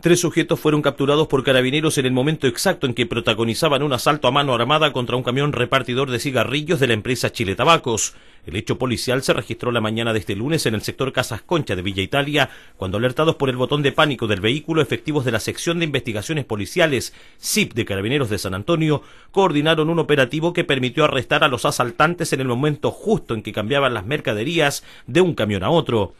Tres sujetos fueron capturados por carabineros en el momento exacto en que protagonizaban un asalto a mano armada contra un camión repartidor de cigarrillos de la empresa Chile Tabacos. El hecho policial se registró la mañana de este lunes en el sector Casas Concha de Villa Italia, cuando alertados por el botón de pánico del vehículo, efectivos de la sección de investigaciones policiales SIP de Carabineros de San Antonio coordinaron un operativo que permitió arrestar a los asaltantes en el momento justo en que cambiaban las mercaderías de un camión a otro.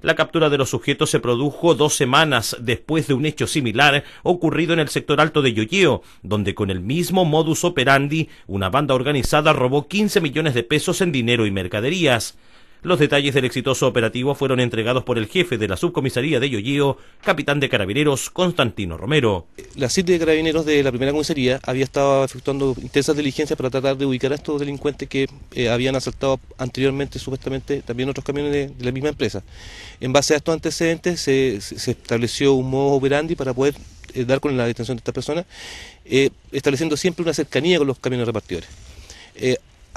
La captura de los sujetos se produjo dos semanas después de un hecho similar ocurrido en el sector alto de Yoyeo, donde con el mismo modus operandi una banda organizada robó 15 millones de pesos en dinero y mercaderías. Los detalles del exitoso operativo fueron entregados por el jefe de la subcomisaría de Yoyío, capitán de carabineros Constantino Romero. La sede de carabineros de la primera comisaría había estado efectuando intensas diligencias para tratar de ubicar a estos delincuentes que eh, habían asaltado anteriormente supuestamente también otros camiones de, la misma empresa. En base a estos antecedentes se, estableció un modo operandi para poder eh, dar con la detención de esta persona, eh, estableciendo siempre una cercanía con los camiones repartidores.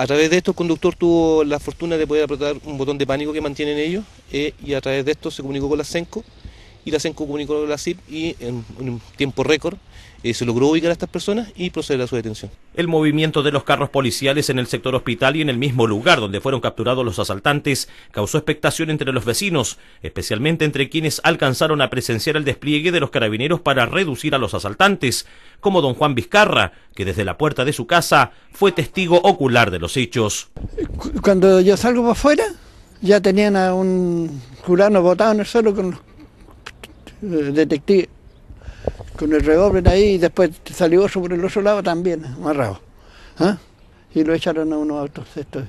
A través de esto el conductor tuvo la fortuna de poder apretar un botón de pánico que mantienen ellos eh, y a través de esto se comunicó con la CENCO y la CENCO comunicó la CIP y en un tiempo récord eh, se logró ubicar a estas personas y proceder a su detención. El movimiento de los carros policiales en el sector hospital y en el mismo lugar donde fueron capturados los asaltantes causó expectación entre los vecinos, especialmente entre quienes alcanzaron a presenciar el despliegue de los carabineros para reducir a los asaltantes, como don Juan Vizcarra, que desde la puerta de su casa fue testigo ocular de los hechos. Cuando yo salgo para afuera, ya tenían a un curano botado en el suelo con los eh, detecté con el redoble ahí y después salió sobre el otro lado también, amarrado. ¿ah? Y lo echaron a unos autos estos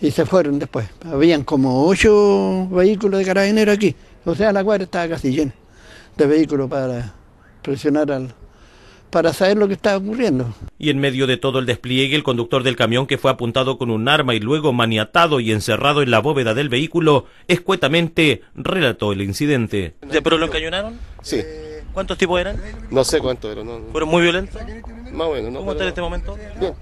y, se fueron después. Habían como ocho vehículos de carabineros aquí. O sea, la cuadra estaba casi llena de vehículos para presionar al, para saber lo que estaba ocurriendo. Y en medio de todo el despliegue, el conductor del camión que fue apuntado con un arma y luego maniatado y encerrado en la bóveda del vehículo, escuetamente relató el incidente. pero lo encañonaron? Sí. Eh, ¿Cuántos tipos eran? No sé cuántos eran. ¿Fueron muy violentos? Más No, ¿Cómo está en este momento? Bien.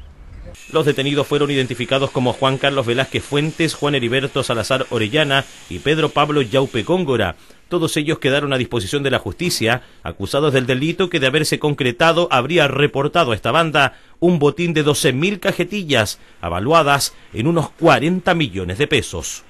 Los detenidos fueron identificados como Juan Carlos Velázquez Fuentes, Juan Heriberto Salazar Orellana y Pedro Pablo Yaupe Góngora. Todos ellos quedaron a disposición de la justicia, acusados del delito que de haberse concretado habría reportado a esta banda un botín de 12.000 cajetillas, avaluadas en unos 40 millones de pesos.